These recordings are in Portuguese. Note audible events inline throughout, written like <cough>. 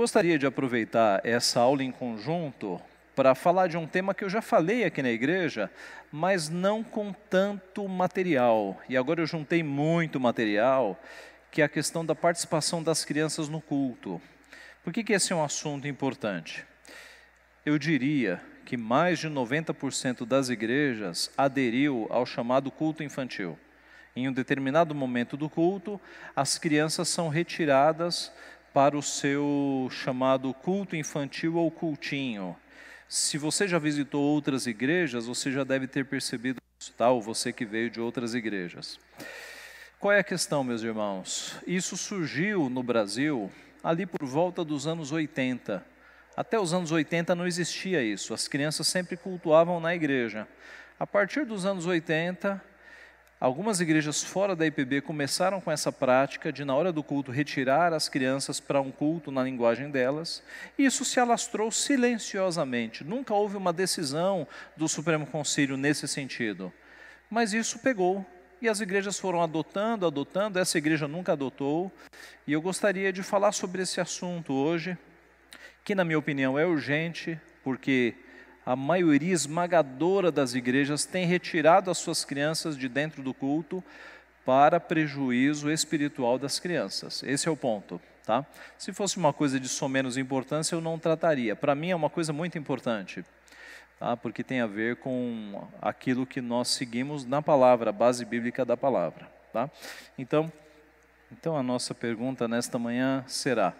gostaria de aproveitar essa aula em conjunto para falar de um tema que eu já falei aqui na igreja, mas não com tanto material. E agora eu juntei muito material, que é a questão da participação das crianças no culto. Por que, que esse é um assunto importante? Eu diria que mais de 90% das igrejas aderiu ao chamado culto infantil. Em um determinado momento do culto, as crianças são retiradas para o seu chamado culto infantil ou cultinho. Se você já visitou outras igrejas, você já deve ter percebido isso, tá? ou você que veio de outras igrejas. Qual é a questão, meus irmãos? Isso surgiu no Brasil ali por volta dos anos 80. Até os anos 80 não existia isso, as crianças sempre cultuavam na igreja. A partir dos anos 80, Algumas igrejas fora da IPB começaram com essa prática de, na hora do culto, retirar as crianças para um culto na linguagem delas, e isso se alastrou silenciosamente. Nunca houve uma decisão do Supremo Conselho nesse sentido. Mas isso pegou, e as igrejas foram adotando, adotando, essa igreja nunca adotou, e eu gostaria de falar sobre esse assunto hoje, que, na minha opinião, é urgente, porque a maioria esmagadora das igrejas tem retirado as suas crianças de dentro do culto para prejuízo espiritual das crianças. Esse é o ponto. Tá? Se fosse uma coisa de menos importância, eu não trataria. Para mim é uma coisa muito importante, tá? porque tem a ver com aquilo que nós seguimos na palavra, a base bíblica da palavra. Tá? Então, então a nossa pergunta nesta manhã será: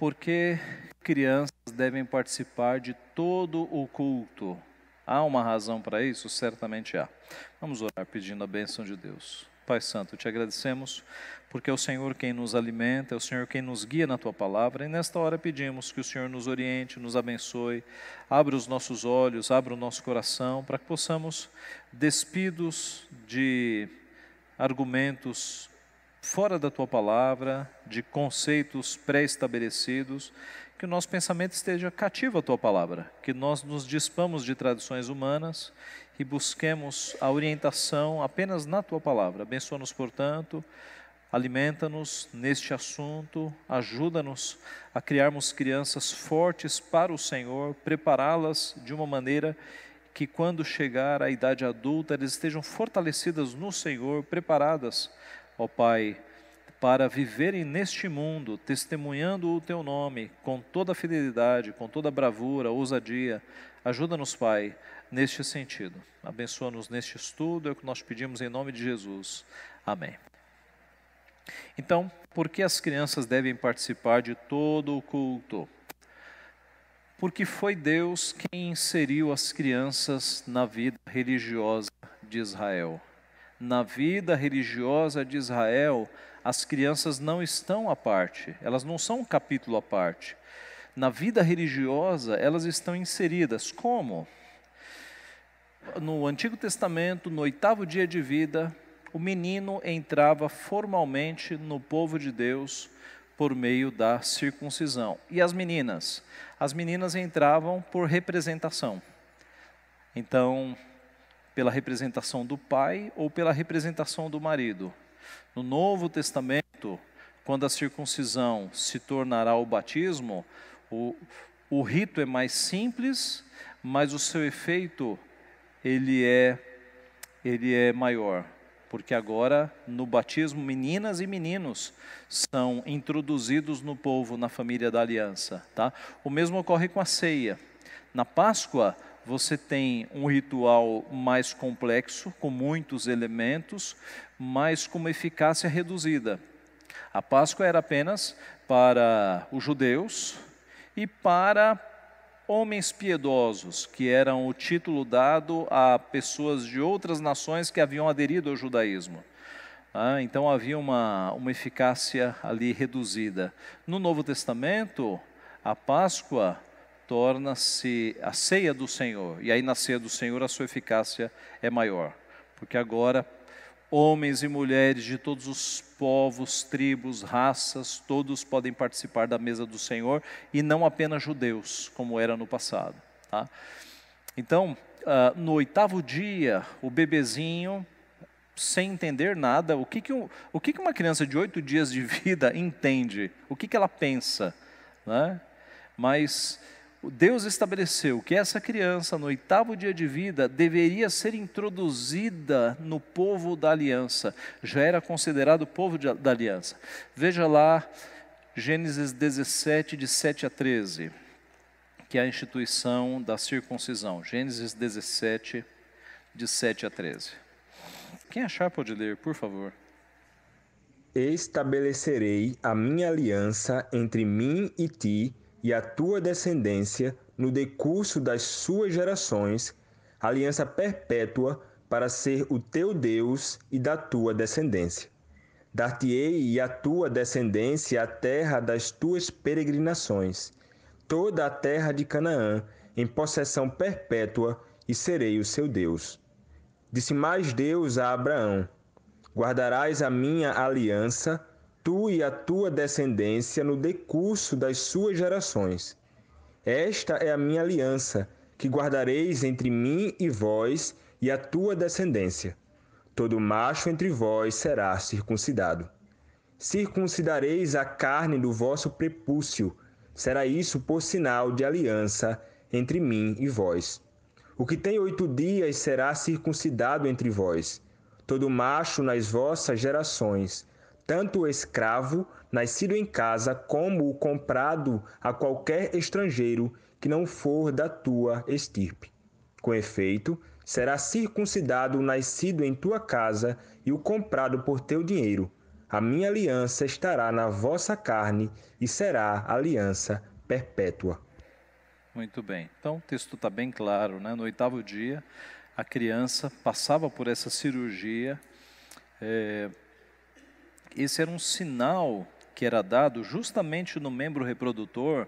porque crianças devem participar de todo o culto. Há uma razão para isso? Certamente há. Vamos orar pedindo a bênção de Deus. Pai Santo, te agradecemos porque é o Senhor quem nos alimenta, é o Senhor quem nos guia na tua palavra, e nesta hora pedimos que o Senhor nos oriente, nos abençoe, abra os nossos olhos, abra o nosso coração, para que possamos, despidos de argumentos fora da tua palavra, de conceitos pré-estabelecidos, que o nosso pensamento esteja cativo à tua palavra, que nós nos dispamos de tradições humanas e busquemos a orientação apenas na tua palavra. Abençoa-nos, portanto, alimenta-nos neste assunto, ajuda-nos a criarmos crianças fortes para o Senhor, prepará-las de uma maneira que quando chegar à idade adulta, elas estejam fortalecidas no Senhor, preparadas ó Pai, para viverem neste mundo, testemunhando o teu nome com toda a fidelidade, com toda a bravura, ousadia. Ajuda-nos, Pai, neste sentido. Abençoa-nos neste estudo, é o que nós pedimos em nome de Jesus. Amém. Então, por que as crianças devem participar de todo o culto? Porque foi Deus quem inseriu as crianças na vida religiosa de Israel. Na vida religiosa de Israel, as crianças não estão à parte, elas não são um capítulo à parte. Na vida religiosa, elas estão inseridas. Como? No Antigo Testamento, no oitavo dia de vida, o menino entrava formalmente no povo de Deus por meio da circuncisão. E as meninas? As meninas entravam por representação. Então, pela representação do pai ou pela representação do marido. No Novo Testamento, quando a circuncisão se tornará o batismo, o, o rito é mais simples, mas o seu efeito ele é ele é maior, porque agora no batismo meninas e meninos são introduzidos no povo, na família da aliança, tá? O mesmo ocorre com a ceia. Na Páscoa, você tem um ritual mais complexo, com muitos elementos, mas com uma eficácia reduzida. A Páscoa era apenas para os judeus e para homens piedosos, que eram o título dado a pessoas de outras nações que haviam aderido ao judaísmo. Ah, então havia uma, uma eficácia ali reduzida. No Novo Testamento, a Páscoa torna-se a ceia do Senhor. E aí, na ceia do Senhor, a sua eficácia é maior, porque agora homens e mulheres de todos os povos, tribos, raças, todos podem participar da mesa do Senhor e não apenas judeus, como era no passado. Tá? Então, uh, no oitavo dia, o bebezinho, sem entender nada, o que, que, um, o que, que uma criança de oito dias de <laughs> vida entende? O que, que ela pensa? Né? Mas Deus estabeleceu que essa criança, no oitavo dia de vida, deveria ser introduzida no povo da aliança, já era considerado povo de, da aliança. Veja lá Gênesis 17, de 7 a 13, que é a instituição da circuncisão. Gênesis 17, de 7 a 13. Quem achar pode ler, por favor. Estabelecerei a minha aliança entre mim e ti e a tua descendência no decurso das suas gerações, aliança perpétua para ser o teu Deus e da tua descendência. Dar-te-ei e à tua descendência a terra das tuas peregrinações, toda a terra de Canaã, em possessão perpétua, e serei o seu Deus. Disse mais Deus a Abraão: Guardarás a minha aliança tu e a tua descendência no decurso das suas gerações. Esta é a minha aliança, que guardareis entre mim e vós e a tua descendência. Todo macho entre vós será circuncidado. Circuncidareis a carne do vosso prepúcio, será isso por sinal de aliança entre mim e vós. O que tem oito dias será circuncidado entre vós, todo macho nas vossas gerações, tanto o escravo nascido em casa como o comprado a qualquer estrangeiro que não for da tua estirpe. Com efeito, será circuncidado o nascido em tua casa e o comprado por teu dinheiro. A minha aliança estará na vossa carne e será aliança perpétua. Muito bem. Então o texto está bem claro, né? No oitavo dia, a criança passava por essa cirurgia. É esse era um sinal que era dado justamente no membro reprodutor,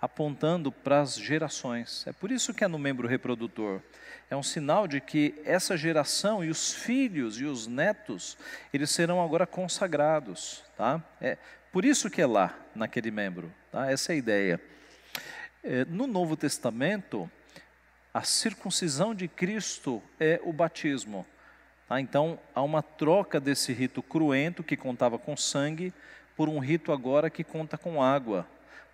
apontando para as gerações. É por isso que é no membro reprodutor. É um sinal de que essa geração e os filhos e os netos, eles serão agora consagrados. Tá? É por isso que é lá, naquele membro. Tá? Essa é a ideia. É, no Novo Testamento, a circuncisão de Cristo é o batismo. Tá? Então, há uma troca desse rito cruento, que contava com sangue, por um rito agora que conta com água.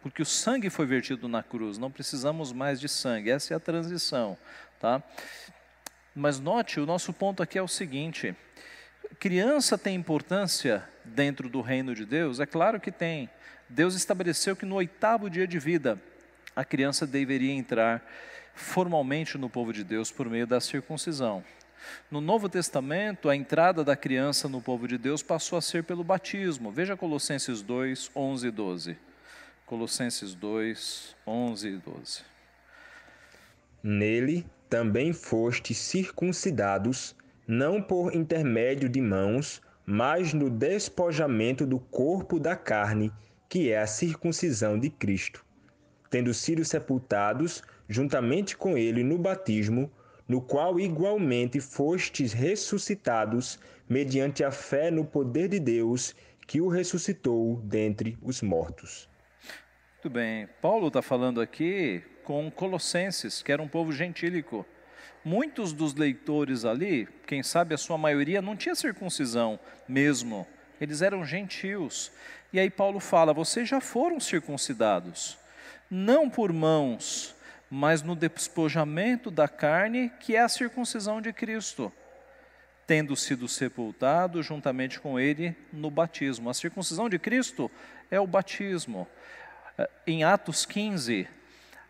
Porque o sangue foi vertido na cruz, não precisamos mais de sangue. Essa é a transição. Tá? Mas note, o nosso ponto aqui é o seguinte: criança tem importância dentro do reino de Deus? É claro que tem. Deus estabeleceu que no oitavo dia de vida a criança deveria entrar formalmente no povo de Deus por meio da circuncisão. No Novo Testamento, a entrada da criança no povo de Deus passou a ser pelo batismo. Veja Colossenses 2, 11 e 12. Colossenses 2, 11 e 12. Nele também foste circuncidados, não por intermédio de mãos, mas no despojamento do corpo da carne, que é a circuncisão de Cristo, tendo sido sepultados juntamente com ele no batismo no qual igualmente fostes ressuscitados, mediante a fé no poder de Deus, que o ressuscitou dentre os mortos. Muito bem, Paulo está falando aqui com Colossenses, que era um povo gentílico. Muitos dos leitores ali, quem sabe a sua maioria, não tinha circuncisão mesmo. Eles eram gentios. E aí Paulo fala: vocês já foram circuncidados, não por mãos mas no despojamento da carne, que é a circuncisão de Cristo, tendo sido sepultado juntamente com ele no batismo. A circuncisão de Cristo é o batismo. Eh, em Atos 15,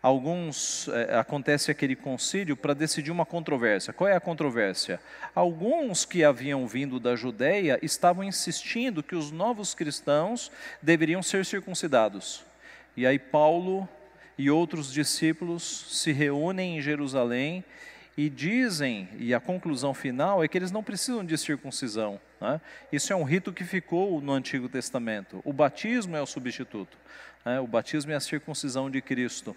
alguns é, acontece aquele concílio para decidir uma controvérsia. Qual é a controvérsia? Alguns que haviam vindo da Judeia estavam insistindo que os novos cristãos deveriam ser circuncidados. E aí Paulo e outros discípulos se reúnem em Jerusalém e dizem, e a conclusão final é que eles não precisam de circuncisão. Né? Isso é um rito que ficou no Antigo Testamento. O batismo é o substituto. Né? O batismo é a circuncisão de Cristo.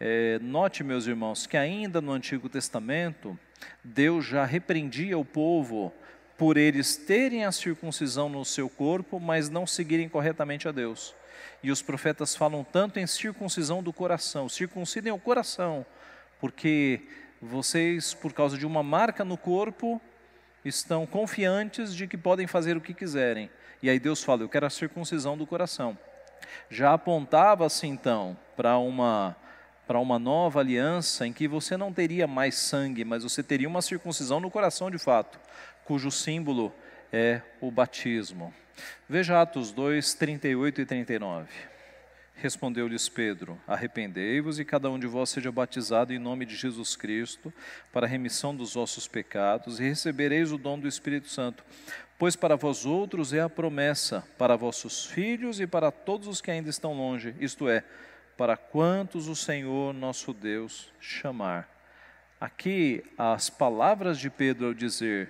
É, note, meus irmãos, que ainda no Antigo Testamento, Deus já repreendia o povo por eles terem a circuncisão no seu corpo, mas não seguirem corretamente a Deus. E os profetas falam tanto em circuncisão do coração. Circuncidem o coração, porque vocês, por causa de uma marca no corpo, estão confiantes de que podem fazer o que quiserem. E aí Deus fala: Eu quero a circuncisão do coração. Já apontava-se então para uma para uma nova aliança em que você não teria mais sangue, mas você teria uma circuncisão no coração de fato, cujo símbolo é o batismo. Veja Atos 2, 38 e 39. Respondeu-lhes Pedro: Arrependei-vos e cada um de vós seja batizado em nome de Jesus Cristo, para a remissão dos vossos pecados, e recebereis o dom do Espírito Santo. Pois para vós outros é a promessa, para vossos filhos e para todos os que ainda estão longe, isto é, para quantos o Senhor nosso Deus chamar. Aqui, as palavras de Pedro ao dizer: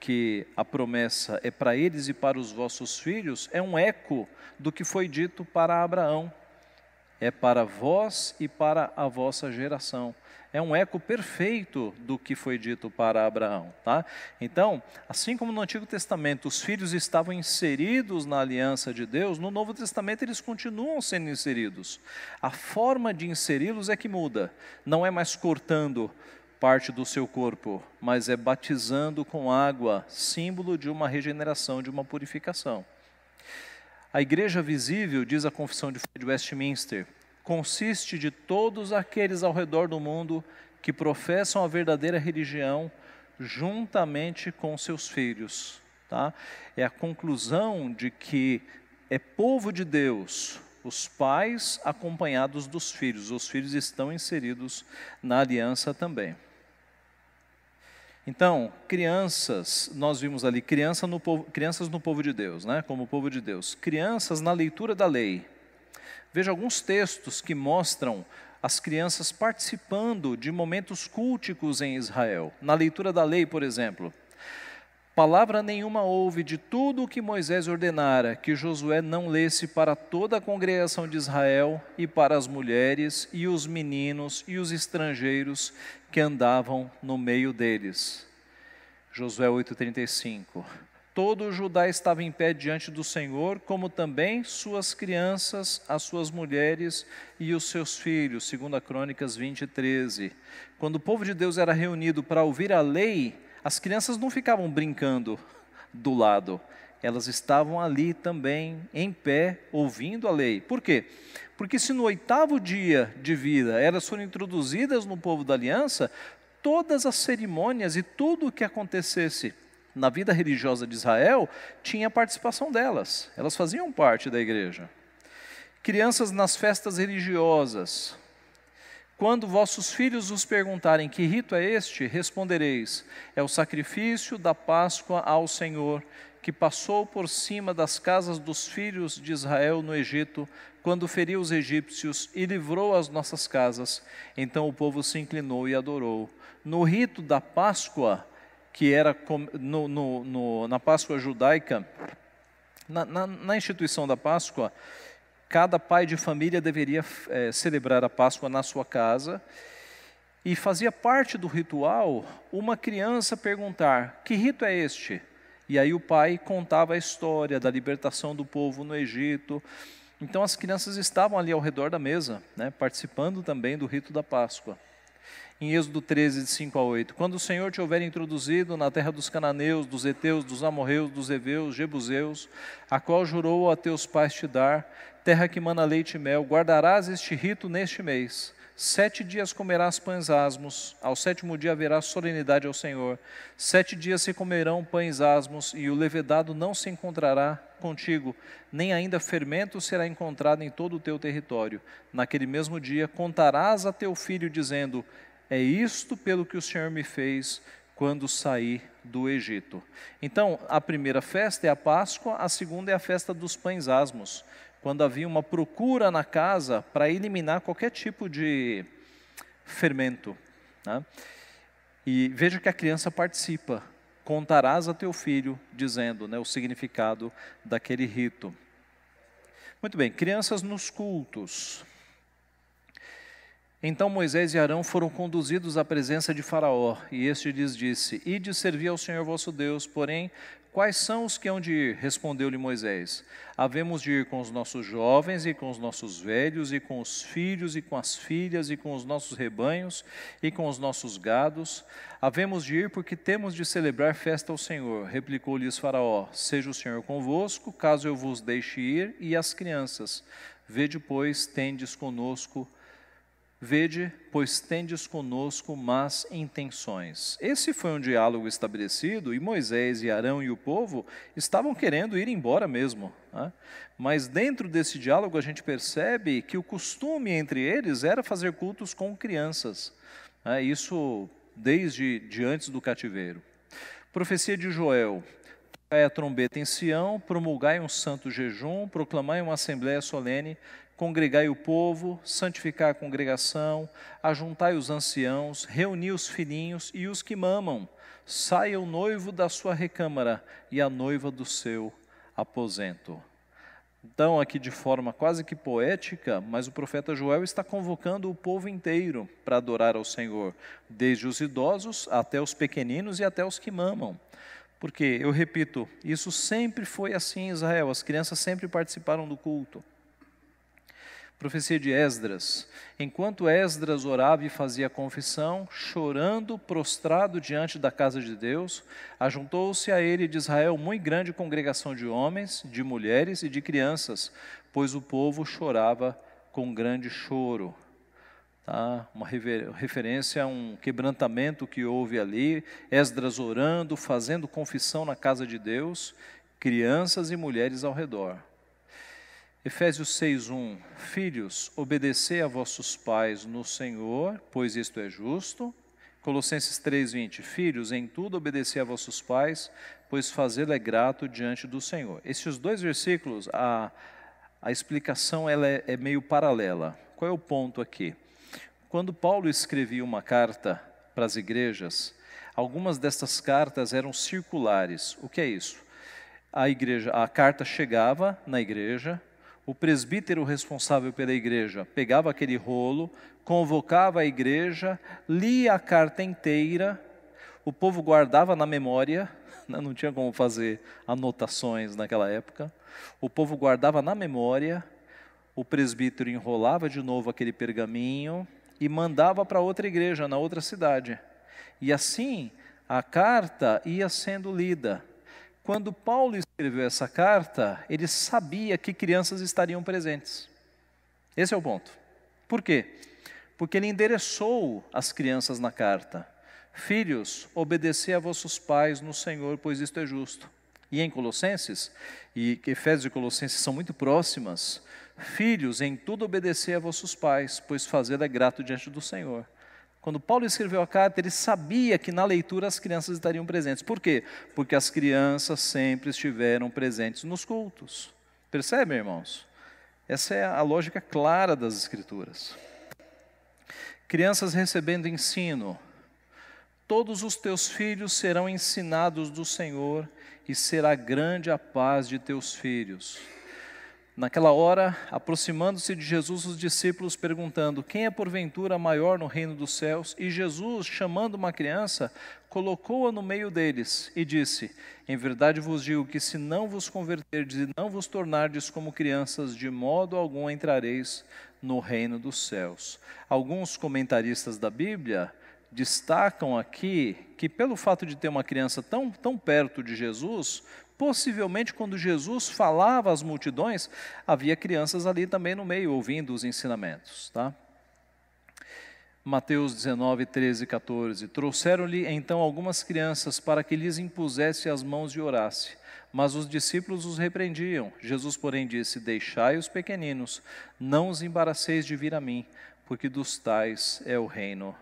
que a promessa é para eles e para os vossos filhos é um eco do que foi dito para Abraão. É para vós e para a vossa geração. É um eco perfeito do que foi dito para Abraão. Tá? Então, assim como no Antigo Testamento os filhos estavam inseridos na aliança de Deus, no Novo Testamento eles continuam sendo inseridos. A forma de inseri-los é que muda, não é mais cortando parte do seu corpo, mas é batizando com água, símbolo de uma regeneração, de uma purificação. A igreja visível, diz a confissão de Westminster, consiste de todos aqueles ao redor do mundo que professam a verdadeira religião juntamente com seus filhos. Tá? É a conclusão de que é povo de Deus, os pais acompanhados dos filhos. Os filhos estão inseridos na aliança também. Então, crianças, nós vimos ali criança no povo, crianças no povo de Deus, né? como povo de Deus. Crianças na leitura da lei. Veja alguns textos que mostram as crianças participando de momentos culticos em Israel. Na leitura da lei, por exemplo, Palavra nenhuma houve de tudo o que Moisés ordenara que Josué não lesse para toda a congregação de Israel e para as mulheres e os meninos e os estrangeiros que andavam no meio deles. Josué 8:35. Todo o Judá estava em pé diante do Senhor, como também suas crianças, as suas mulheres e os seus filhos, segundo a Crônicas 20:13. Quando o povo de Deus era reunido para ouvir a lei, as crianças não ficavam brincando do lado, elas estavam ali também, em pé, ouvindo a lei. Por quê? Porque se no oitavo dia de vida elas foram introduzidas no povo da aliança, todas as cerimônias e tudo o que acontecesse na vida religiosa de Israel tinha participação delas, elas faziam parte da igreja. Crianças nas festas religiosas, quando vossos filhos os perguntarem que rito é este, respondereis: é o sacrifício da Páscoa ao Senhor, que passou por cima das casas dos filhos de Israel no Egito, quando feriu os egípcios e livrou as nossas casas. Então o povo se inclinou e adorou. No rito da Páscoa, que era no, no, no, na Páscoa judaica, na, na, na instituição da Páscoa, Cada pai de família deveria é, celebrar a Páscoa na sua casa. E fazia parte do ritual uma criança perguntar: Que rito é este? E aí o pai contava a história da libertação do povo no Egito. Então as crianças estavam ali ao redor da mesa, né, participando também do rito da Páscoa em Êxodo 13, de 5 a 8. Quando o Senhor te houver introduzido na terra dos cananeus, dos heteus, dos amorreus, dos heveus, jebuseus, a qual jurou a teus pais te dar, terra que mana leite e mel, guardarás este rito neste mês. Sete dias comerás pães asmos, ao sétimo dia haverá solenidade ao Senhor. Sete dias se comerão pães asmos, e o levedado não se encontrará contigo, nem ainda fermento será encontrado em todo o teu território. Naquele mesmo dia contarás a teu filho, dizendo: é isto pelo que o Senhor me fez quando saí do Egito. Então, a primeira festa é a Páscoa, a segunda é a festa dos pães asmos, quando havia uma procura na casa para eliminar qualquer tipo de fermento. Né? E veja que a criança participa. Contarás a teu filho, dizendo né, o significado daquele rito. Muito bem, crianças nos cultos. Então Moisés e Arão foram conduzidos à presença de Faraó, e este lhes disse: Ide servir ao Senhor vosso Deus, porém, quais são os que hão de ir? Respondeu-lhe Moisés: Havemos de ir com os nossos jovens, e com os nossos velhos, e com os filhos, e com as filhas, e com os nossos rebanhos, e com os nossos gados. Havemos de ir porque temos de celebrar festa ao Senhor. Replicou-lhes Faraó: Seja o Senhor convosco, caso eu vos deixe ir, e as crianças. Vede, pois, tendes conosco Vede, pois tendes conosco más intenções. Esse foi um diálogo estabelecido e Moisés e Arão e o povo estavam querendo ir embora mesmo. Né? Mas dentro desse diálogo a gente percebe que o costume entre eles era fazer cultos com crianças. Né? Isso desde de antes do cativeiro. Profecia de Joel. Tocai a trombeta em Sião, promulgai um santo jejum, proclamai uma assembléia solene, congregai o povo, santificai a congregação, ajuntai os anciãos, reuni os filhinhos e os que mamam, saia o noivo da sua recâmara e a noiva do seu aposento. Então, aqui de forma quase que poética, mas o profeta Joel está convocando o povo inteiro para adorar ao Senhor, desde os idosos até os pequeninos e até os que mamam. Porque, eu repito, isso sempre foi assim em Israel, as crianças sempre participaram do culto. Profecia de Esdras. Enquanto Esdras orava e fazia confissão, chorando, prostrado diante da casa de Deus, ajuntou-se a ele de Israel muito grande congregação de homens, de mulheres e de crianças, pois o povo chorava com grande choro. Tá? Uma referência a um quebrantamento que houve ali, Esdras orando, fazendo confissão na casa de Deus, crianças e mulheres ao redor. Efésios 6:1 Filhos, obedecei a vossos pais no Senhor, pois isto é justo. Colossenses 3:20 Filhos, em tudo obedecei a vossos pais, pois fazê-lo é grato diante do Senhor. Esses dois versículos, a, a explicação ela é, é meio paralela. Qual é o ponto aqui? Quando Paulo escrevia uma carta para as igrejas, algumas dessas cartas eram circulares. O que é isso? A igreja, a carta chegava na igreja, o presbítero responsável pela igreja pegava aquele rolo, convocava a igreja, lia a carta inteira, o povo guardava na memória, <laughs> né, não tinha como fazer anotações naquela época, o povo guardava na memória, o presbítero enrolava de novo aquele pergaminho e mandava para outra igreja, na outra cidade. E assim, a carta ia sendo lida. Quando Paulo escreveu essa carta, ele sabia que crianças estariam presentes. Esse é o ponto. Por quê? Porque ele endereçou as crianças na carta. Filhos, obedecei a vossos pais no Senhor, pois isto é justo. E em Colossenses, e Efésios e Colossenses são muito próximas, filhos, em tudo obedecei a vossos pais, pois fazê é grato diante do Senhor. Quando Paulo escreveu a carta, ele sabia que na leitura as crianças estariam presentes. Por quê? Porque as crianças sempre estiveram presentes nos cultos. Percebem, irmãos? Essa é a lógica clara das Escrituras. Crianças recebendo ensino. Todos os teus filhos serão ensinados do Senhor, e será grande a paz de teus filhos Naquela hora, aproximando-se de Jesus, os discípulos perguntando: Quem é porventura maior no reino dos céus? E Jesus, chamando uma criança, colocou-a no meio deles e disse: Em verdade vos digo que se não vos converterdes e não vos tornardes como crianças, de modo algum entrareis no reino dos céus. Alguns comentaristas da Bíblia destacam aqui que, pelo fato de ter uma criança tão, tão perto de Jesus, Possivelmente, quando Jesus falava às multidões, havia crianças ali também no meio, ouvindo os ensinamentos. Tá? Mateus 19, 13 e 14. Trouxeram-lhe então algumas crianças para que lhes impusesse as mãos e orasse. Mas os discípulos os repreendiam. Jesus, porém, disse: Deixai os pequeninos, não os embaraceis de vir a mim, porque dos tais é o reino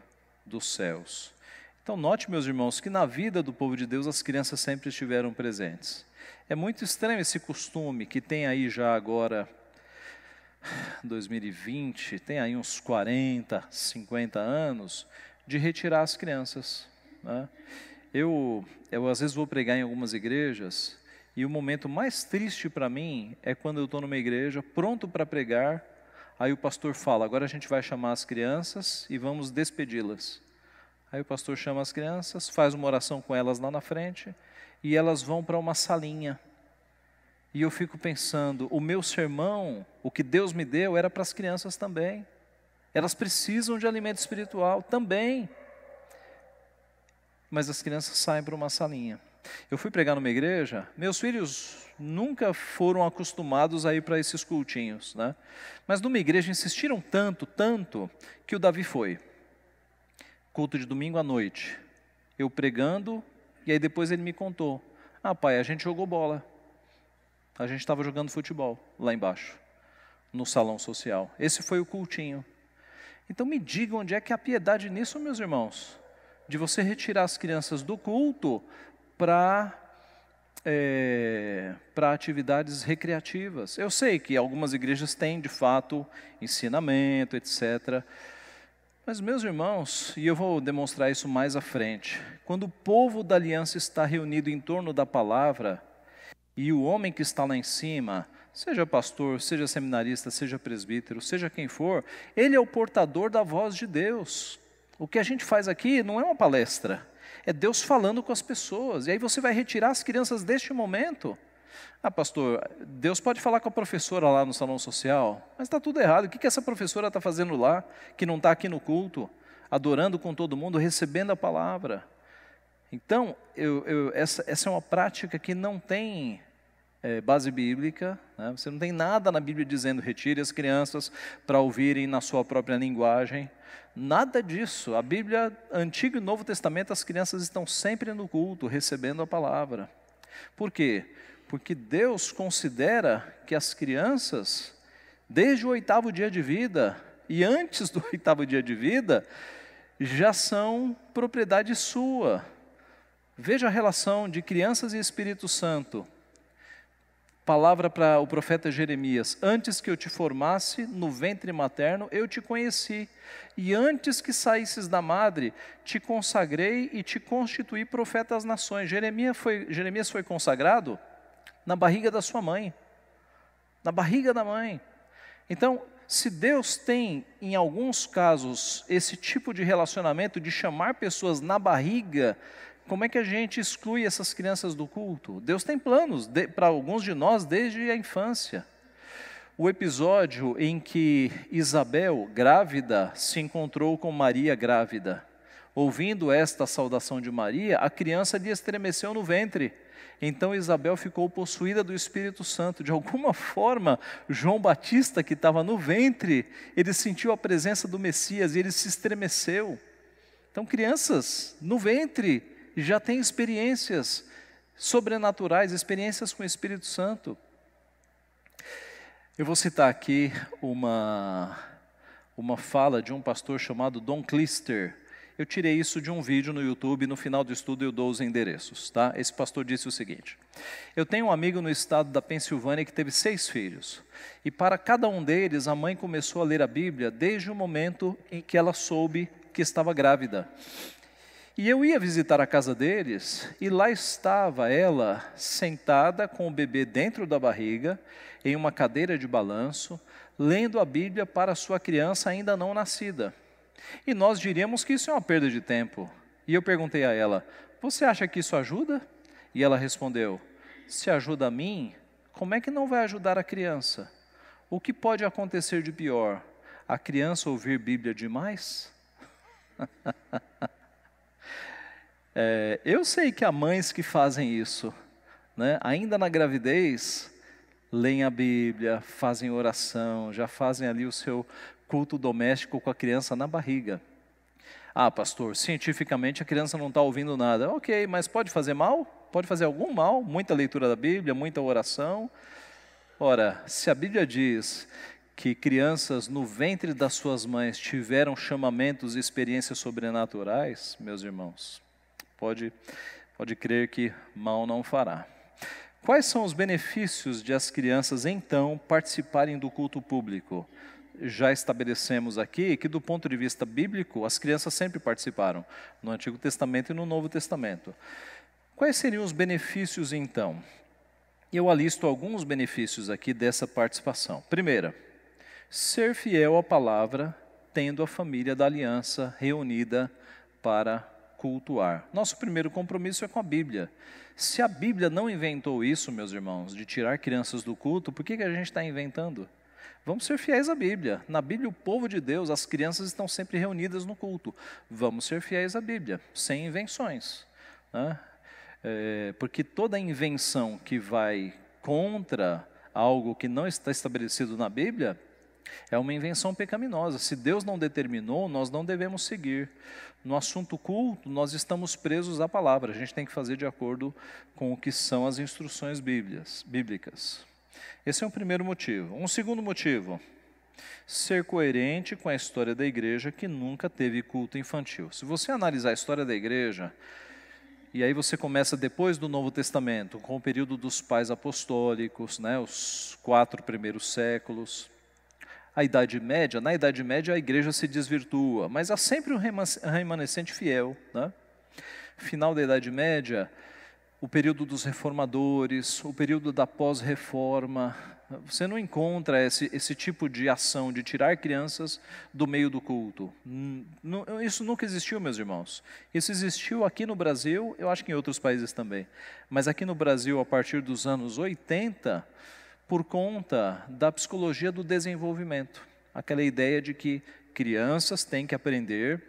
dos céus. Então, note, meus irmãos, que na vida do povo de Deus as crianças sempre estiveram presentes. É muito estranho esse costume que tem aí já agora 2020, tem aí uns 40, 50 anos, de retirar as crianças. Né? Eu, eu, às vezes, vou pregar em algumas igrejas e o momento mais triste para mim é quando eu estou numa igreja pronto para pregar, aí o pastor fala: agora a gente vai chamar as crianças e vamos despedi-las. Aí o pastor chama as crianças, faz uma oração com elas lá na frente e elas vão para uma salinha. E eu fico pensando, o meu sermão, o que Deus me deu, era para as crianças também. Elas precisam de alimento espiritual também. Mas as crianças saem para uma salinha. Eu fui pregar numa igreja, meus filhos nunca foram acostumados a ir para esses cultinhos, né? Mas numa igreja insistiram tanto, tanto, que o Davi foi. Culto de domingo à noite. Eu pregando, e aí depois ele me contou: Ah, pai, a gente jogou bola. A gente estava jogando futebol lá embaixo, no salão social. Esse foi o cultinho. Então me diga onde é que é a piedade nisso, meus irmãos, de você retirar as crianças do culto para é, para atividades recreativas. Eu sei que algumas igrejas têm, de fato, ensinamento, etc. Mas, meus irmãos, e eu vou demonstrar isso mais à frente, quando o povo da aliança está reunido em torno da palavra, e o homem que está lá em cima, seja pastor, seja seminarista, seja presbítero, seja quem for, ele é o portador da voz de Deus. O que a gente faz aqui não é uma palestra, é Deus falando com as pessoas. E aí você vai retirar as crianças deste momento ah, pastor, Deus pode falar com a professora lá no salão social, mas está tudo errado. O que, que essa professora está fazendo lá, que não está aqui no culto, adorando com todo mundo, recebendo a palavra? Então, eu, eu, essa, essa, é uma prática que não tem é, base bíblica, né? você não tem nada na Bíblia dizendo retire as crianças para ouvirem na sua própria linguagem, nada disso. A Bíblia, Antigo e Novo Testamento, as crianças estão sempre no culto, recebendo a palavra. Por quê? porque Deus considera que as crianças, desde o oitavo dia de vida e antes do <laughs> oitavo dia de vida, já são propriedade sua. Veja a relação de crianças e Espírito Santo. Palavra para o profeta Jeremias: Antes que eu te formasse no ventre materno, eu te conheci. E antes que saísses da madre, te consagrei e te constituí profeta às nações. Jeremias foi, Jeremias foi consagrado? na barriga da sua mãe, na barriga da mãe. Então, se Deus tem, em alguns casos, esse tipo de relacionamento de chamar pessoas na barriga, como é que a gente exclui essas crianças do culto? Deus tem planos para alguns de nós desde a infância. O episódio em que Isabel, grávida, se encontrou com Maria grávida. Ouvindo esta saudação de Maria, a criança lhe estremeceu no ventre. Então Isabel ficou possuída do Espírito Santo. De alguma <laughs> forma, João Batista, que estava no ventre, ele sentiu a presença do Messias e ele se estremeceu. Então, crianças no ventre já têm experiências sobrenaturais, experiências com o Espírito Santo. Eu vou citar aqui uma, uma fala de um pastor chamado Don Clister eu tirei isso de um vídeo no YouTube, no final do estudo eu dou os endereços, tá? Esse pastor disse o seguinte: Eu tenho um amigo no estado da Pensilvânia que teve seis filhos, e para cada um deles a mãe começou a ler a Bíblia desde o momento em que ela soube que estava grávida. E eu ia visitar a casa deles e lá estava ela sentada com o bebê dentro da barriga, em uma cadeira de balanço, lendo a Bíblia para sua criança ainda não nascida. E nós diríamos que isso é uma perda de tempo. E eu perguntei a ela: Você acha que isso ajuda? E ela respondeu: Se ajuda a mim, como é que não vai ajudar a criança? O que pode acontecer de pior? A criança ouvir Bíblia demais? <laughs> é, eu sei que há mães que fazem isso, né? ainda na gravidez, leem a Bíblia, fazem oração, já fazem ali o seu culto doméstico com a criança na barriga. Ah, pastor, cientificamente a criança não está ouvindo nada. Ok, mas pode fazer mal? Pode fazer algum mal? Muita leitura da Bíblia, muita oração. Ora, se a Bíblia diz que crianças no ventre das suas mães tiveram chamamentos e experiências sobrenaturais, meus irmãos, pode, pode crer que mal não fará. Quais são os benefícios de as crianças então participarem do culto público? já estabelecemos aqui que, do ponto de vista bíblico, as crianças sempre participaram, no Antigo Testamento e no Novo Testamento. Quais seriam os benefícios, então? Eu alisto alguns benefícios aqui dessa participação. Primeira, ser fiel à palavra, tendo a família da aliança reunida para cultuar. Nosso primeiro compromisso é com a Bíblia. Se a Bíblia não inventou isso, meus irmãos, de tirar crianças do culto, por que, que a gente está inventando? Vamos ser fiéis à Bíblia. Na Bíblia, o povo de Deus, as crianças estão sempre reunidas no culto. Vamos ser fiéis à Bíblia, sem invenções. Né? É, porque toda invenção que vai contra algo que não está estabelecido na Bíblia é uma invenção pecaminosa. Se Deus não determinou, nós não devemos seguir. No assunto culto, nós estamos presos à palavra. A gente tem que fazer de acordo com o que são as instruções bíblias, bíblicas. Esse é um primeiro motivo. Um segundo motivo, ser coerente com a história da igreja que nunca teve culto infantil. Se você analisar a história da igreja, e aí você começa depois do Novo Testamento, com o período dos pais apostólicos, né, os quatro primeiros séculos, a Idade Média. Na Idade Média a igreja se desvirtua, mas há sempre um remanescente fiel. Né? Final da Idade Média, o período dos reformadores, o período da pós-reforma. Você não encontra esse, esse tipo de ação de tirar crianças do meio do culto. Isso nunca existiu, meus irmãos. Isso existiu aqui no Brasil, eu acho que em outros países também. Mas aqui no Brasil, a partir dos anos 80, por conta da psicologia do desenvolvimento aquela ideia de que crianças têm que aprender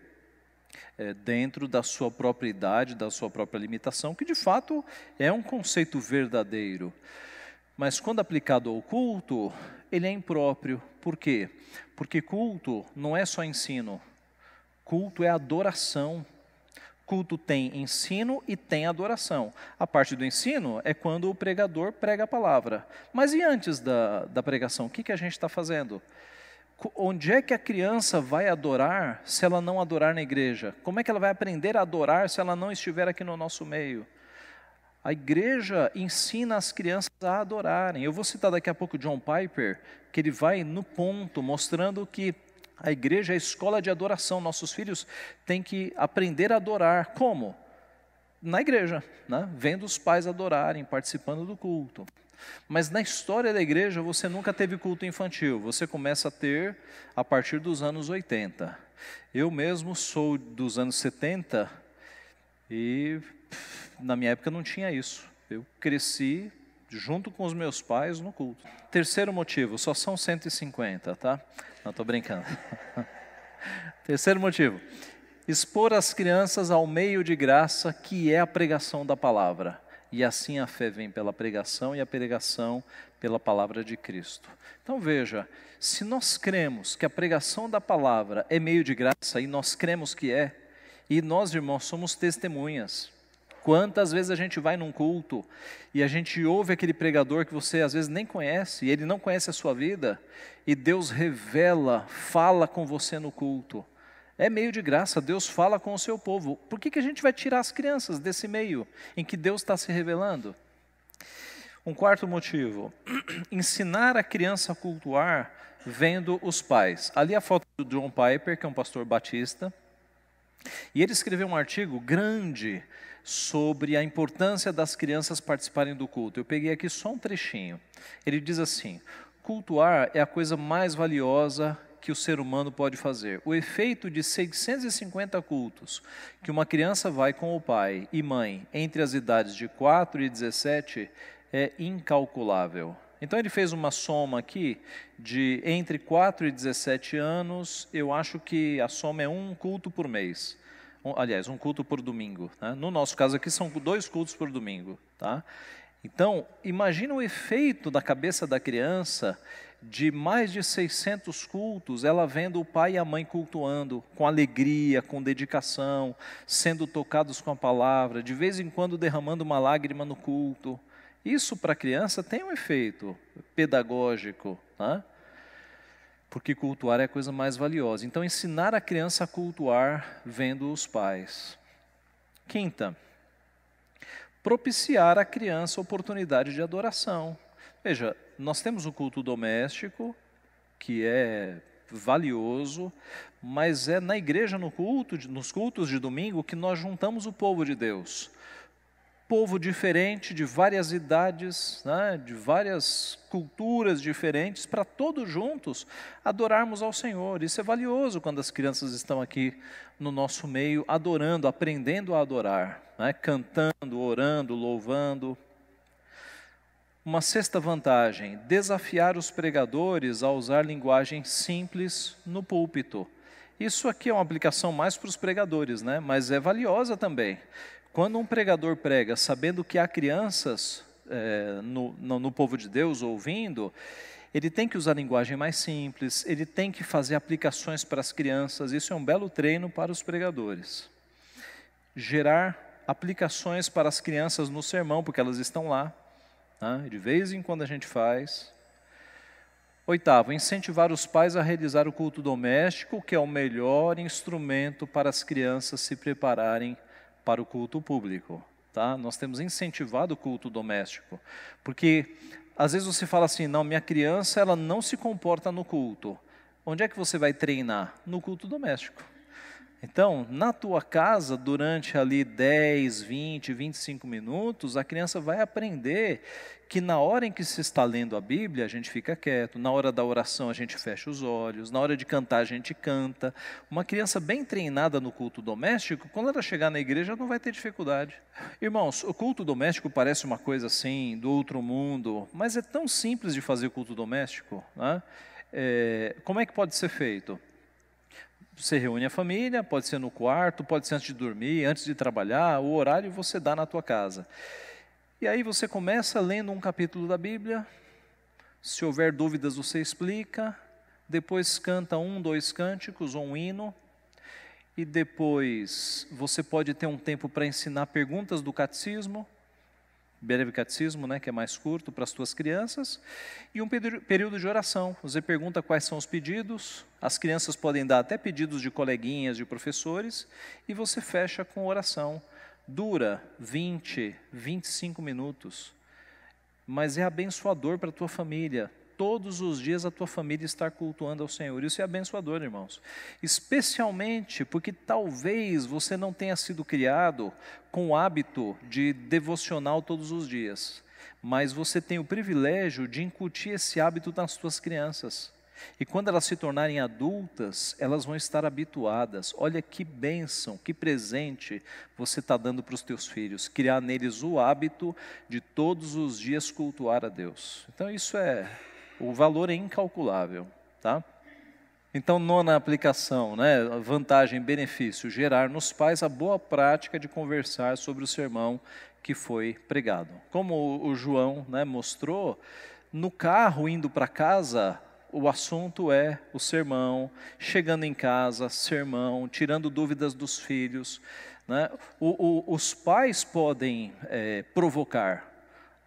é, dentro da sua própria idade, da sua própria limitação, que de fato é um conceito verdadeiro. Mas quando aplicado ao culto, ele é impróprio. Por quê? Porque culto não é só ensino, culto é adoração. Culto tem ensino e tem adoração. A parte do ensino é quando o pregador prega a palavra. Mas e antes da, da pregação, o que, que a gente está fazendo? Onde é que a criança vai adorar se ela não adorar na igreja? Como é que ela vai aprender a adorar se ela não estiver aqui no nosso meio? A igreja ensina as crianças a adorarem. Eu vou citar daqui a pouco John Piper, que ele vai no ponto, mostrando que a igreja é a escola de adoração. Nossos filhos têm que aprender a adorar. Como? Na igreja, né? vendo os pais adorarem, participando do culto. Mas na história da igreja você nunca teve culto infantil, você começa a ter a partir dos anos 80. Eu mesmo sou dos anos 70 e na minha época não tinha isso. Eu cresci junto com os meus pais no culto. Terceiro motivo, só são 150, tá? Não estou brincando. <laughs> Terceiro motivo, expor as crianças ao meio de graça que é a pregação da palavra e assim a fé vem pela pregação e a pregação pela palavra de Cristo. Então veja, se nós cremos que a pregação da palavra é meio de graça, e nós cremos que é, e nós, irmãos, somos testemunhas. Quantas vezes a gente vai num culto e a gente ouve aquele pregador que você às vezes nem conhece, e ele não conhece a sua vida, e Deus revela, fala com você no culto. É meio de graça, Deus fala com o seu povo. Por que, que a gente vai tirar as crianças desse meio em que Deus está se revelando? Um quarto motivo: <clears throat> ensinar a criança a cultuar vendo os pais. Ali a foto do John Piper, que é um pastor batista, e ele escreveu um artigo grande sobre a importância das crianças participarem do culto. Eu peguei aqui só um trechinho. Ele diz assim: cultuar é a coisa mais valiosa que o ser humano pode fazer. O efeito de 650 cultos que uma criança vai com o pai e mãe entre as idades de 4 e 17 é incalculável. Então ele fez uma soma aqui de entre 4 e 17 anos, eu acho que a soma é um culto por mês. Um, aliás, um culto por domingo. Né? No nosso caso aqui são dois cultos por domingo. Tá? Então, imagina o efeito da cabeça da criança de mais de 600 cultos, ela vendo o pai e a mãe cultuando com alegria, com dedicação, sendo tocados com a palavra, de vez em quando derramando uma lágrima no culto. Isso para a criança tem um efeito pedagógico, né? porque cultuar é a coisa mais valiosa. Então, ensinar a criança a cultuar vendo os pais. Quinta, propiciar à criança oportunidade de adoração. Veja, nós temos o culto doméstico, que é valioso, mas é na igreja, no culto, nos cultos de domingo, que nós juntamos o povo de Deus. Povo diferente, de várias idades, né, de várias culturas diferentes, para todos juntos adorarmos ao Senhor. Isso é valioso quando as crianças estão aqui no nosso meio, adorando, aprendendo a adorar, né, cantando, orando, louvando. Uma sexta vantagem: desafiar os pregadores a usar linguagem simples no púlpito. Isso aqui é uma aplicação mais para os pregadores, né? mas é valiosa também. Quando um pregador prega sabendo que há crianças é, no, no, no povo de Deus ouvindo, ele tem que usar linguagem mais simples, ele tem que fazer aplicações para as crianças. Isso é um belo treino para os pregadores. Gerar aplicações para as crianças no sermão, porque elas estão lá. Né? De vez em quando a gente faz. Oitavo, incentivar os pais a realizar o culto doméstico, que é o melhor instrumento para as crianças se prepararem para o culto público. Tá? Nós temos incentivado o culto doméstico, porque às vezes você fala assim, não, minha criança ela não se comporta no culto. Onde é que você vai treinar? No culto doméstico. Então, na tua casa, durante ali 10, 20, 25 minutos, a criança vai aprender que na hora em que se está lendo a Bíblia, a gente fica quieto, na hora da oração a gente fecha os olhos, na hora de cantar a gente canta. Uma criança bem treinada no culto doméstico, quando ela chegar na igreja, não vai ter dificuldade. Irmãos, o culto doméstico parece uma coisa assim, do outro mundo, mas é tão simples de fazer culto doméstico. Né? É, como é que pode ser feito? Você reúne a família, pode ser no quarto, pode ser antes de dormir, antes de trabalhar, o horário você dá na tua casa. E aí você começa lendo um capítulo da Bíblia, se houver dúvidas você explica, depois canta um, dois cânticos ou um hino, e depois você pode ter um tempo para ensinar perguntas do catecismo, breve catecismo, né, que é mais curto, para as tuas crianças, e um período de oração. Você pergunta quais são os pedidos, as crianças podem dar até pedidos de coleguinhas, de professores, e você fecha com oração. Dura 20, 25 minutos, mas é abençoador para a tua família todos os dias a tua família estar cultuando ao Senhor. Isso é abençoador, irmãos. Especialmente porque talvez você não tenha sido criado com o hábito de devocional todos os dias, mas você tem o privilégio de incutir esse hábito nas suas crianças. E quando elas se tornarem adultas, elas vão estar habituadas. Olha que bênção, que presente você está dando para os teus filhos. Criar neles o hábito de todos os dias cultuar a Deus. Então, isso é o valor é incalculável, tá? Então, nona aplicação, né? vantagem, benefício, gerar nos pais a boa prática de conversar sobre o sermão que foi pregado. Como o João né, mostrou, no carro indo para casa, o assunto é o sermão, chegando em casa, sermão, tirando dúvidas dos filhos. Né? O, o, os pais podem é, provocar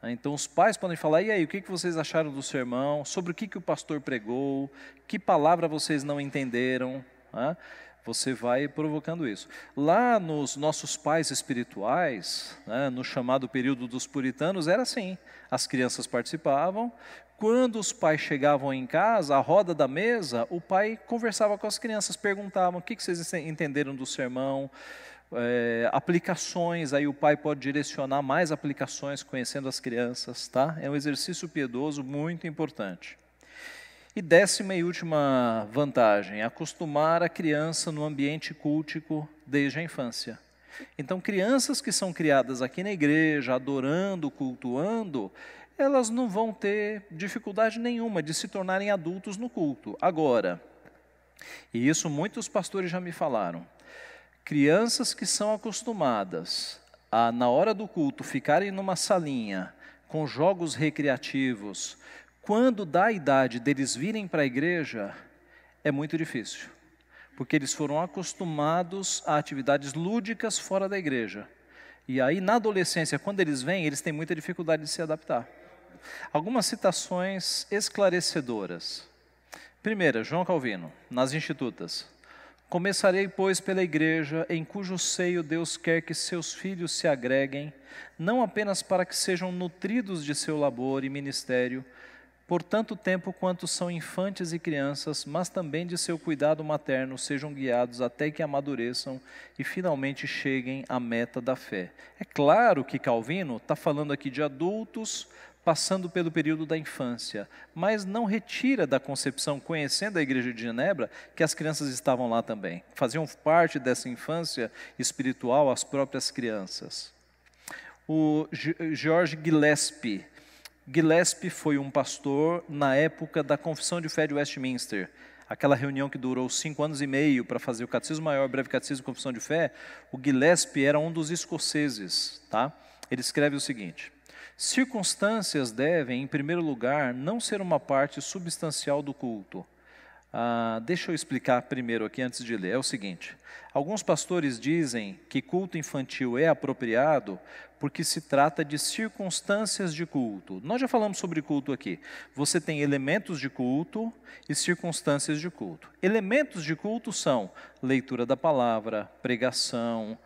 ah, então os pais podem falar, e aí, o que vocês acharam do sermão? Sobre o que o pastor pregou? Que palavra vocês não entenderam? Ah, você vai provocando isso. Lá nos nossos pais espirituais, né, no chamado período dos puritanos, era assim. As crianças participavam. Quando os pais chegavam em casa, à roda da mesa, o pai conversava com as crianças, perguntavam o que vocês entenderam do sermão, é, aplicações, aí o pai pode direcionar mais aplicações conhecendo as crianças, tá? É um exercício piedoso muito importante. E décima e última vantagem, acostumar a criança no ambiente cultico desde a infância. Então, crianças que são criadas aqui na igreja, adorando, cultuando, elas não vão ter dificuldade nenhuma de se tornarem adultos no culto. Agora, e isso muitos pastores já me falaram, Crianças que são acostumadas a, na hora do culto, ficarem numa salinha com jogos recreativos, quando dá a idade deles virem para a igreja, é muito difícil, porque eles foram acostumados a atividades lúdicas fora da igreja. E aí, na adolescência, quando eles vêm, eles têm muita dificuldade de se adaptar. Algumas citações esclarecedoras. Primeira, João Calvino, nas Institutas. Começarei, pois, pela igreja, em cujo seio Deus quer que seus filhos se agreguem, não apenas para que sejam nutridos de seu labor e ministério, por tanto tempo quanto são infantes e crianças, mas também de seu cuidado materno, sejam guiados até que amadureçam e finalmente cheguem à meta da fé. É claro que Calvino está falando aqui de adultos, passando pelo período da infância, mas não retira da concepção, conhecendo a igreja de Genebra, que as crianças estavam lá também, faziam parte dessa infância espiritual as próprias crianças. O George Gillespie, Gillespie foi um pastor na época da Confissão de Fé de Westminster, aquela reunião que durou cinco anos e meio para fazer o Catecismo Maior, Breve Catecismo e Confissão de Fé, o Gillespie era um dos escoceses. Tá? Ele escreve o seguinte, Circunstâncias devem, em primeiro lugar, não ser uma parte substancial do culto. Ah, deixa eu explicar primeiro aqui antes de ler. É o seguinte: alguns pastores dizem que culto infantil é apropriado porque se trata de circunstâncias de culto. Nós já falamos sobre culto aqui. Você tem elementos de culto e circunstâncias de culto. Elementos de culto são leitura da palavra, pregação,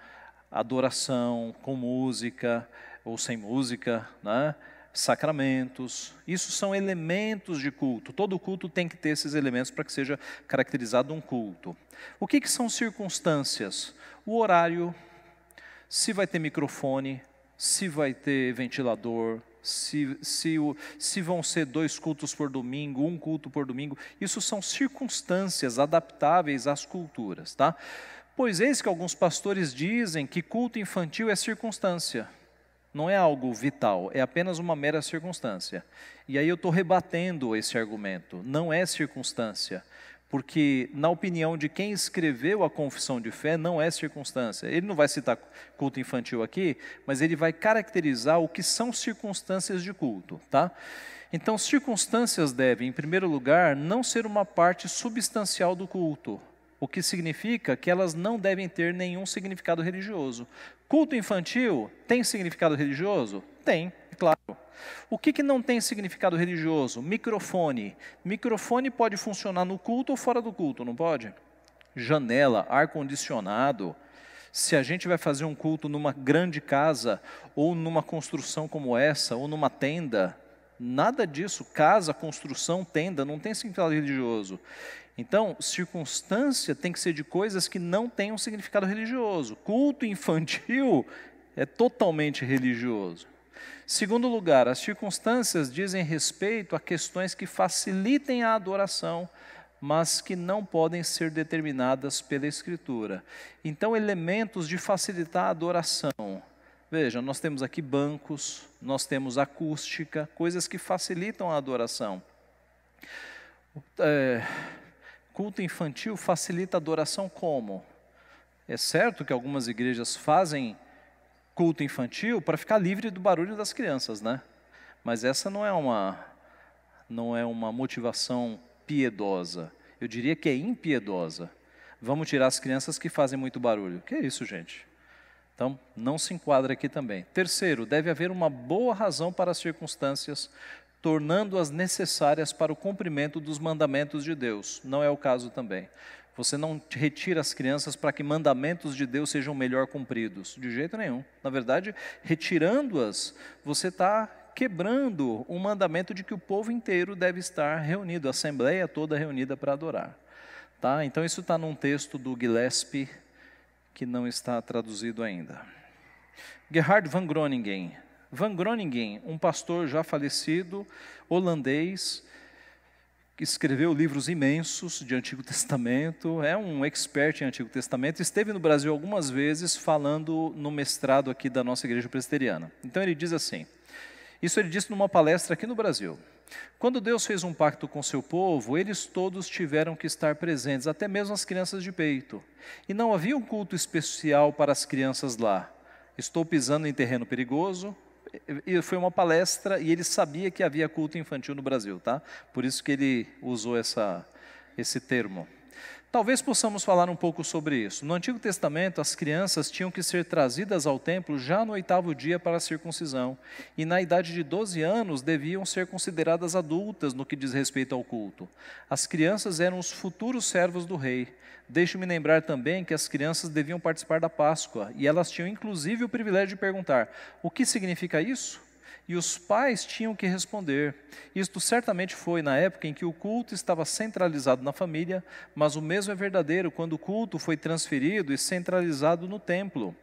adoração com música ou sem música, né? sacramentos. Isso são elementos de culto. Todo culto tem que ter esses elementos para que seja caracterizado um culto. O que, que são circunstâncias? O horário, se vai ter microfone, se vai ter ventilador, se, se, se, vão ser dois cultos por domingo, um culto por domingo, isso são circunstâncias adaptáveis às culturas, tá? Pois eis que alguns pastores dizem que culto infantil é circunstância não é algo vital, é apenas uma mera circunstância. E aí eu estou rebatendo esse argumento. Não é circunstância, porque, na opinião de quem escreveu a confissão de fé, não é circunstância. Ele não vai citar culto infantil aqui, mas ele vai caracterizar o que são circunstâncias de culto, tá? Então, circunstâncias devem, em primeiro lugar, não ser uma parte substancial do culto, o que significa que elas não devem ter nenhum significado religioso. Culto infantil tem significado religioso? Tem, é claro. O que, que não tem significado religioso? Microfone. Microfone pode funcionar no culto ou fora do culto, não pode? Janela, ar-condicionado. Se a gente vai fazer um culto numa grande casa, ou numa construção como essa, ou numa tenda, nada disso, casa, construção, tenda, não tem significado religioso. Então, circunstância tem que ser de coisas que não têm um significado religioso. Culto infantil é totalmente religioso. Segundo lugar, as circunstâncias dizem respeito a questões que facilitem a adoração, mas que não podem ser determinadas pela Escritura. Então, elementos de facilitar a adoração. Veja, nós temos aqui bancos, nós temos acústica, coisas que facilitam a adoração. É, Culto infantil facilita a adoração como? É certo que algumas igrejas fazem culto infantil para ficar livre do barulho das crianças, né? Mas essa não é uma não é uma motivação piedosa. Eu diria que é impiedosa. Vamos tirar as crianças que fazem muito barulho. Que é isso, gente? Então, não se enquadra aqui também. Terceiro, deve haver uma boa razão para as circunstâncias tornando-as necessárias para o cumprimento dos mandamentos de Deus. Não é o caso também. Você não retira as crianças para que mandamentos de Deus sejam melhor cumpridos, de jeito nenhum. Na verdade, retirando-as, você está quebrando um mandamento de que o povo inteiro deve estar reunido, a assembleia toda reunida para adorar. Tá? Então, isso está num texto do Gillespie que não está traduzido ainda. Gerhard van Groningen, Van Groningen, um pastor já falecido, holandês, que escreveu livros imensos de Antigo <laughs> Testamento, é um expert em Antigo Testamento, esteve no Brasil algumas vezes falando no mestrado aqui da nossa igreja presbiteriana. Então ele diz assim: Isso ele disse numa palestra aqui no Brasil. Quando Deus fez um pacto com seu povo, eles todos tiveram que estar presentes, até mesmo as crianças de peito. E não havia um culto especial para as crianças lá. Estou pisando em terreno perigoso, foi uma palestra e ele sabia que havia culto infantil no Brasil, tá? Por isso que ele usou essa, esse termo. Talvez possamos falar um pouco sobre isso. No Antigo Testamento, as crianças tinham que ser trazidas ao templo já no oitavo dia para a circuncisão, e na idade de 12 anos deviam ser consideradas adultas no que diz respeito ao culto. As crianças eram os futuros servos do rei. Deixe-me lembrar também que as crianças deviam participar da Páscoa, e elas tinham inclusive o privilégio de perguntar: o que significa isso? e os pais tinham que responder. Isto certamente foi na época em que o culto estava centralizado na família, mas o mesmo é verdadeiro quando o culto foi transferido e centralizado no templo.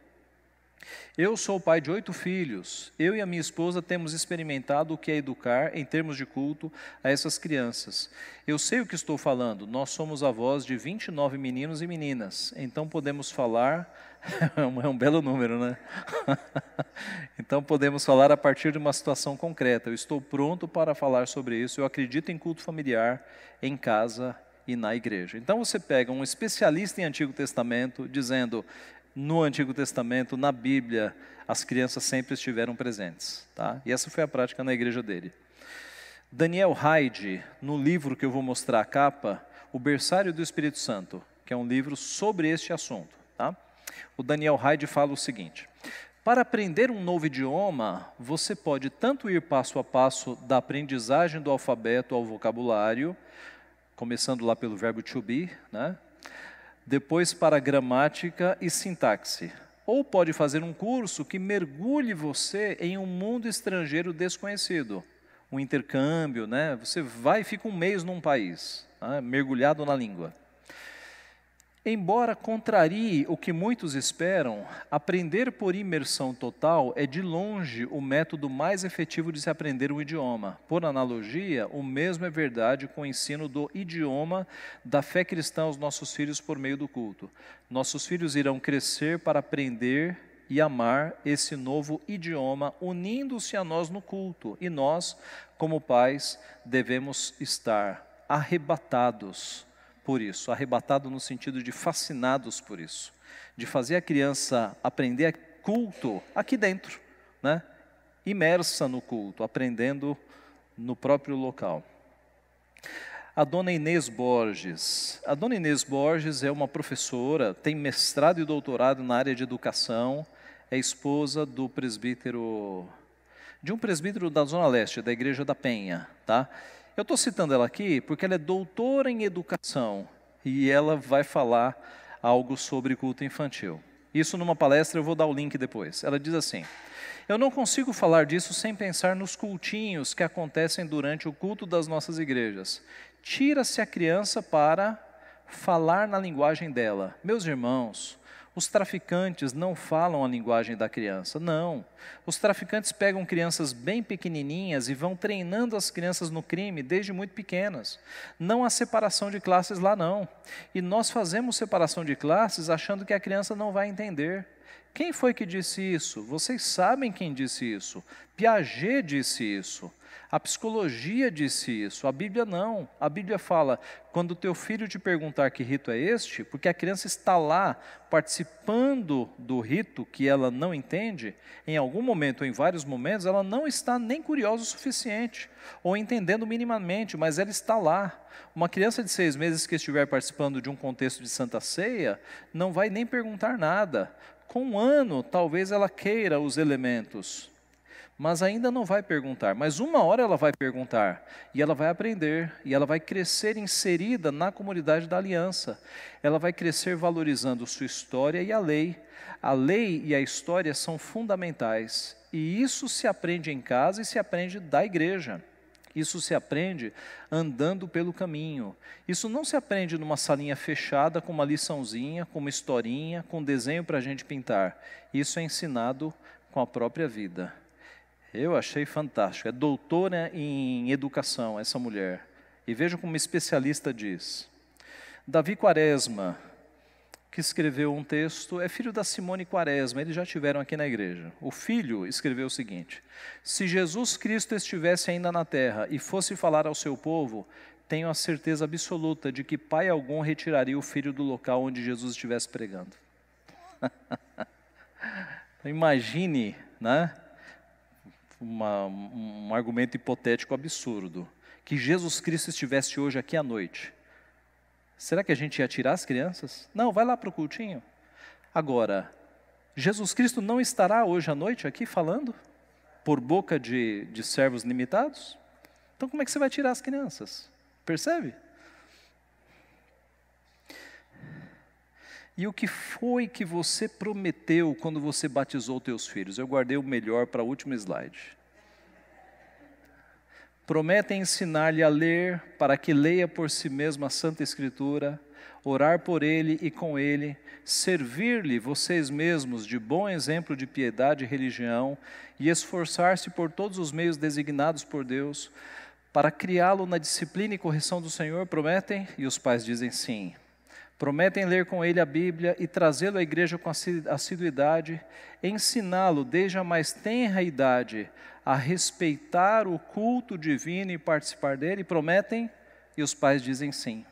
Eu sou o pai de oito filhos. Eu e a minha esposa temos experimentado o que é educar em termos de culto a essas crianças. Eu sei o que estou falando. Nós somos avós de 29 meninos e meninas, então podemos falar <laughs> É, é um belo número, né? <laughs> então podemos falar a partir de uma situação concreta. Eu estou pronto para falar sobre isso. Eu acredito em culto familiar, em casa e na igreja. Então você pega um especialista em Antigo Testamento dizendo: no Antigo Testamento, na Bíblia, as crianças sempre estiveram presentes, tá? E essa foi a prática na igreja dele. Daniel Hyde, no livro que eu vou mostrar a capa, O Berçário do Espírito Santo, que é um livro sobre este assunto, tá? O Daniel Hyde fala o seguinte: para aprender um novo idioma, você pode tanto ir passo a passo da aprendizagem do alfabeto ao vocabulário, começando lá pelo verbo to be, né? depois para gramática e sintaxe. Ou pode fazer um curso que mergulhe você em um mundo estrangeiro desconhecido. Um intercâmbio, né? Você vai e fica um mês num país, né? mergulhado na língua. Embora contrarie o que muitos esperam, aprender por imersão total é de longe o método mais efetivo de se aprender um idioma. Por analogia, o mesmo é verdade com o ensino do idioma da fé cristã aos nossos filhos por meio do culto. Nossos filhos irão crescer para aprender e amar esse novo idioma, unindo-se a nós no culto. E nós, como pais, devemos estar arrebatados por isso, arrebatado no sentido de fascinados por isso, de fazer a criança aprender culto aqui dentro, né? imersa no culto, aprendendo no próprio local. A dona Inês Borges. A dona Inês Borges é uma professora, tem mestrado e doutorado na área de educação, é esposa do presbítero de um presbítero da Zona Leste, da Igreja da Penha, tá? Eu estou citando ela aqui porque ela é doutora em educação e ela vai falar algo sobre culto infantil. Isso numa palestra, eu vou dar o link depois. Ela diz assim: Eu não consigo falar disso sem pensar nos cultinhos que acontecem durante o culto das nossas igrejas. Tira-se a criança para falar na linguagem dela. Meus irmãos, os traficantes não falam a linguagem da criança, não. Os traficantes pegam crianças bem pequenininhas e vão treinando as crianças no crime desde muito pequenas. Não há separação de classes lá, não. E nós fazemos separação de classes achando que a criança não vai entender. Quem foi que disse isso? Vocês sabem quem disse isso. Piaget disse isso. A psicologia disse isso, a Bíblia não. A Bíblia fala: quando o teu filho te perguntar que rito é este, porque a criança está lá participando do rito que ela não entende, em algum momento ou em vários momentos, ela não está nem curiosa o suficiente, ou entendendo minimamente, mas ela está lá. Uma criança de seis meses que estiver participando de um contexto de Santa Ceia não vai nem perguntar nada. Com um ano, talvez ela queira os elementos, mas ainda não vai perguntar. Mas uma hora ela vai perguntar, e ela vai aprender, e ela vai crescer inserida na comunidade da aliança. Ela vai crescer valorizando sua história e a lei. A lei e a história são fundamentais, e isso se aprende em casa e se aprende da igreja. Isso se aprende andando pelo caminho. Isso não se aprende numa salinha fechada, com uma liçãozinha, com uma historinha, com um desenho para a gente pintar. Isso é ensinado com a própria vida. Eu achei fantástico. É doutora em educação, essa mulher. E veja como uma especialista diz. Davi Quaresma, que escreveu um texto, é filho da Simone Quaresma, eles já tiveram aqui na igreja. O filho escreveu o seguinte: Se Jesus Cristo estivesse ainda na terra e fosse falar ao seu povo, tenho a certeza absoluta de que pai algum retiraria o filho do local onde Jesus estivesse pregando. <laughs> Então, imagine, né? uma, um argumento hipotético absurdo, que Jesus Cristo estivesse hoje aqui à noite, será que a gente ia tirar as crianças? Não, vai lá para o cultinho. Agora, Jesus Cristo não estará hoje à noite aqui falando? Por boca de, de servos limitados? Então, como é que você vai tirar as crianças? Percebe? E o que foi que você prometeu quando você batizou teus filhos? Eu guardei o melhor para o último slide. Prometem ensinar-lhe a ler, para que leia por si mesmo a Santa Escritura, orar por ele e com ele, servir-lhe vocês mesmos de bom exemplo de piedade e religião, e esforçar-se por todos os meios designados por Deus, para criá-lo na disciplina e correção do Senhor, prometem? E os pais dizem sim. Prometem ler com ele a Bíblia e trazê-lo à igreja com assiduidade, ensiná-lo desde a mais tenra idade a respeitar o culto divino e participar dele. E prometem e os pais dizem sim.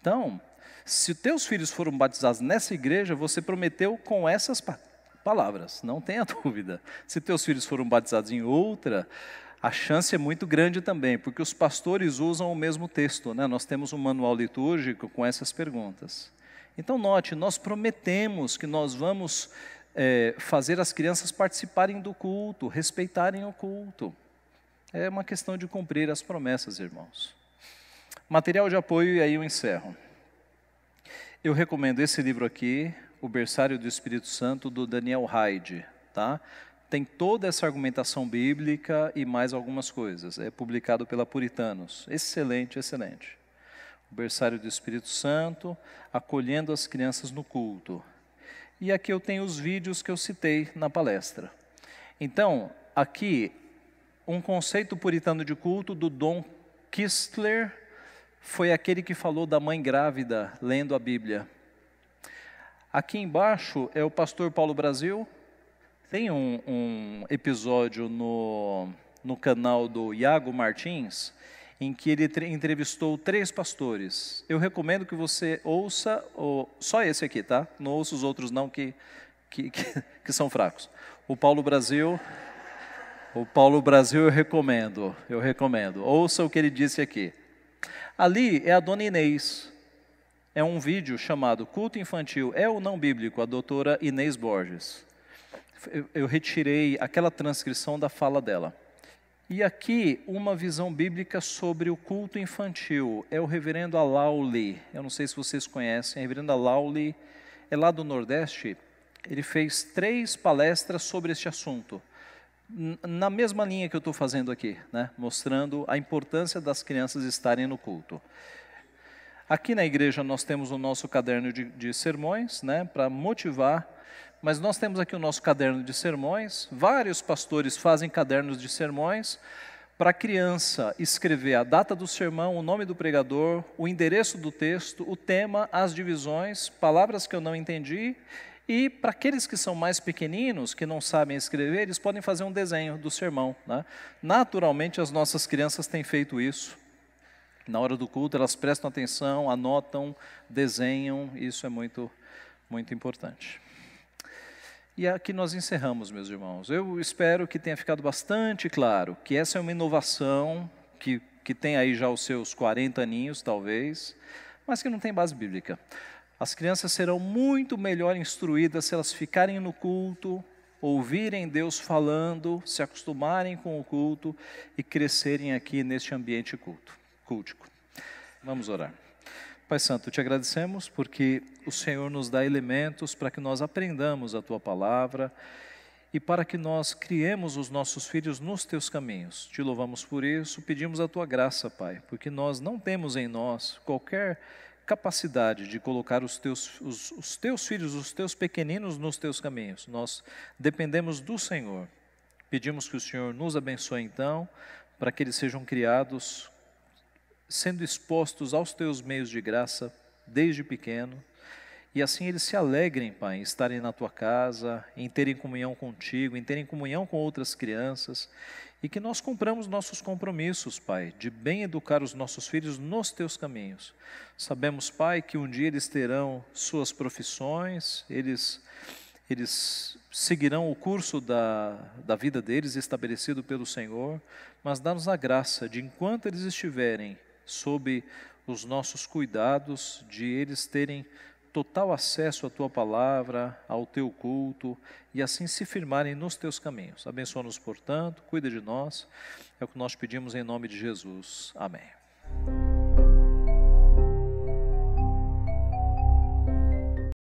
Então, se teus filhos foram batizados nessa igreja, você prometeu com essas palavras, não tenha <laughs> dúvida. Se teus filhos foram batizados em outra, a chance é muito grande também, porque os pastores usam o mesmo texto. Né? Nós temos um manual litúrgico com essas perguntas. Então, note, nós prometemos que nós vamos é, fazer as crianças participarem do culto, respeitarem o culto. É uma questão de cumprir as promessas, irmãos. Material de apoio, e aí eu encerro. Eu recomendo esse livro aqui, O Berçário do Espírito Santo, do Daniel Hyde. Tá? tem toda essa argumentação bíblica e mais algumas coisas. É publicado pela Puritanos. Excelente, excelente. O berçário do Espírito Santo, acolhendo as crianças no culto. E aqui eu tenho os vídeos que eu citei na palestra. Então, aqui, um conceito puritano de culto do Dom Kistler foi aquele que falou da mãe grávida lendo a Bíblia. Aqui embaixo é o pastor Paulo Brasil, tem um, um episódio no, no canal do Iago Martins em que ele entrevistou três pastores. Eu recomendo que você ouça o, só esse aqui, tá? Não ouça os outros não que, que, que, <laughs> que são fracos. O Paulo Brasil, o Paulo Brasil eu recomendo, eu recomendo. Ouça o que ele disse aqui. Ali é a dona Inês. É um vídeo chamado Culto Infantil é ou não bíblico, a doutora Inês Borges eu retirei aquela transcrição da fala dela. E aqui uma visão bíblica sobre o culto infantil. É o reverendo Alauli. Eu não sei se vocês conhecem. É o reverendo Alauli é lá do Nordeste. Ele fez três palestras sobre este assunto. Na mesma linha que eu estou fazendo aqui, né? mostrando a importância das crianças estarem no culto. Aqui na igreja nós temos o nosso caderno de, de sermões, né? para motivar mas nós temos aqui o nosso caderno de sermões. Vários pastores fazem cadernos de sermões para a criança escrever a data do sermão, o nome do pregador, o endereço do texto, o tema, as divisões, palavras que eu não entendi. E para aqueles que são mais pequeninos, que não sabem escrever, eles podem fazer um desenho do sermão. Né? Naturalmente, as nossas crianças têm feito isso. Na hora do culto, elas prestam atenção, anotam, desenham, isso é muito, muito importante. E aqui nós encerramos, meus irmãos. Eu espero que tenha ficado bastante claro que essa é uma inovação que, que tem aí já os seus 40 aninhos, talvez, mas que não tem base bíblica. As crianças serão muito melhor instruídas se elas ficarem no culto, ouvirem Deus falando, se acostumarem com o culto e crescerem aqui neste ambiente culto, cultico. Vamos orar. Pai Santo, te agradecemos porque o Senhor nos dá elementos para que nós aprendamos a tua palavra e para que nós criemos os nossos filhos nos teus caminhos. Te louvamos por isso, pedimos a tua graça, Pai, porque nós não temos em nós qualquer capacidade de colocar os teus, os, os teus filhos, os teus pequeninos nos teus caminhos. Nós dependemos do Senhor. Pedimos que o Senhor nos abençoe então, para que eles sejam criados sendo expostos aos teus meios de graça desde pequeno, e assim eles se alegrem, Pai, em estarem na tua casa, em terem comunhão contigo, em terem comunhão com outras crianças, e que nós cumpramos nossos compromissos, Pai, de bem educar os nossos filhos nos teus caminhos. Sabemos, Pai, que um dia eles terão suas profissões, eles, eles seguirão o curso da, da vida deles estabelecido pelo Senhor, mas dá-nos a graça de, enquanto eles estiverem sob os nossos cuidados, de eles terem total acesso à tua palavra, ao teu culto e assim se firmarem nos teus caminhos. Abençoa-nos, portanto, cuida de nós, é o que nós pedimos em nome de Jesus. Amém.